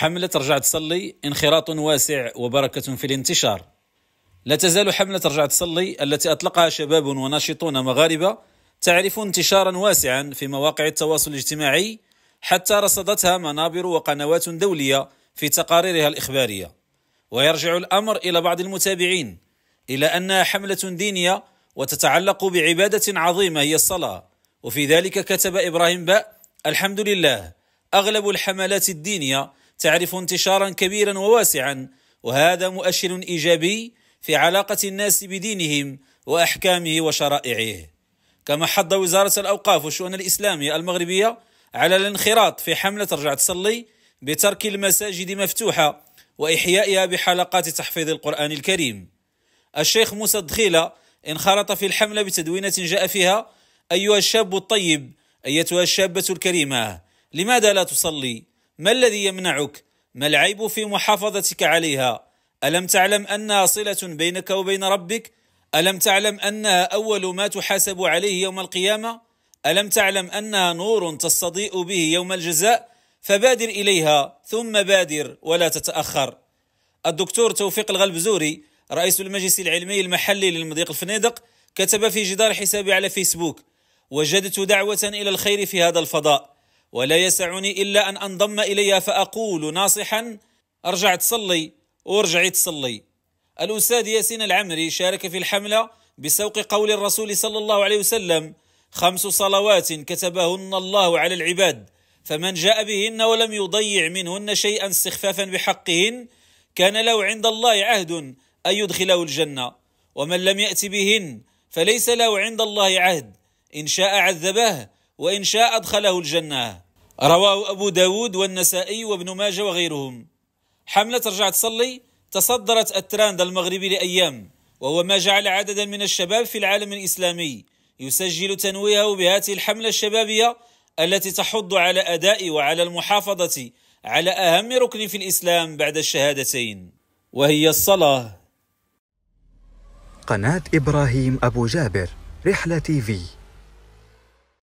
حملة رجع تصلي انخراط واسع وبركة في الانتشار لا تزال حملة رجع تصلي التي أطلقها شباب وناشطون مغاربة تعرف انتشارا واسعا في مواقع التواصل الاجتماعي حتى رصدتها منابر وقنوات دولية في تقاريرها الإخبارية ويرجع الأمر إلى بعض المتابعين إلى أنها حملة دينية وتتعلق بعبادة عظيمة هي الصلاة وفي ذلك كتب إبراهيم باء الحمد لله أغلب الحملات الدينية تعرف انتشارا كبيرا وواسعا وهذا مؤشر ايجابي في علاقه الناس بدينهم واحكامه وشرائعه كما حض وزاره الاوقاف والشؤون الاسلاميه المغربيه على الانخراط في حمله رجع تصلي بترك المساجد مفتوحه واحيائها بحلقات تحفيظ القران الكريم الشيخ موسى الدخيله انخرط في الحمله بتدوينه جاء فيها ايها الشاب الطيب ايتها الشابه الكريمه لماذا لا تصلي ما الذي يمنعك ما العيب في محافظتك عليها الم تعلم انها صله بينك وبين ربك الم تعلم انها اول ما تحاسب عليه يوم القيامه الم تعلم انها نور تستضيء به يوم الجزاء فبادر اليها ثم بادر ولا تتاخر الدكتور توفيق الغلبزوري رئيس المجلس العلمي المحلي للمضيق الفنيدق كتب في جدار حسابي على فيسبوك وجدت دعوه الى الخير في هذا الفضاء ولا يسعني إلا أن أنضم إليها فأقول ناصحا أرجع تصلي وارجعي تصلي الأستاذ ياسين العمري شارك في الحملة بسوق قول الرسول صلى الله عليه وسلم خمس صلوات كتبهن الله على العباد فمن جاء بهن ولم يضيع منهن شيئا استخفافا بحقهن كان له عند الله عهد أن يدخله الجنة ومن لم يأت بهن فليس له عند الله عهد إن شاء عذبه وإن شاء أدخله الجنة رواه أبو داود والنسائي وابن ماجة وغيرهم حملة رجعت صلي تصدرت التراند المغربي لأيام وهو ما جعل عددا من الشباب في العالم الإسلامي يسجل تنويهه بهذه الحملة الشبابية التي تحض على أداء وعلى المحافظة على أهم ركن في الإسلام بعد الشهادتين وهي الصلاة قناة إبراهيم أبو جابر رحلة تي في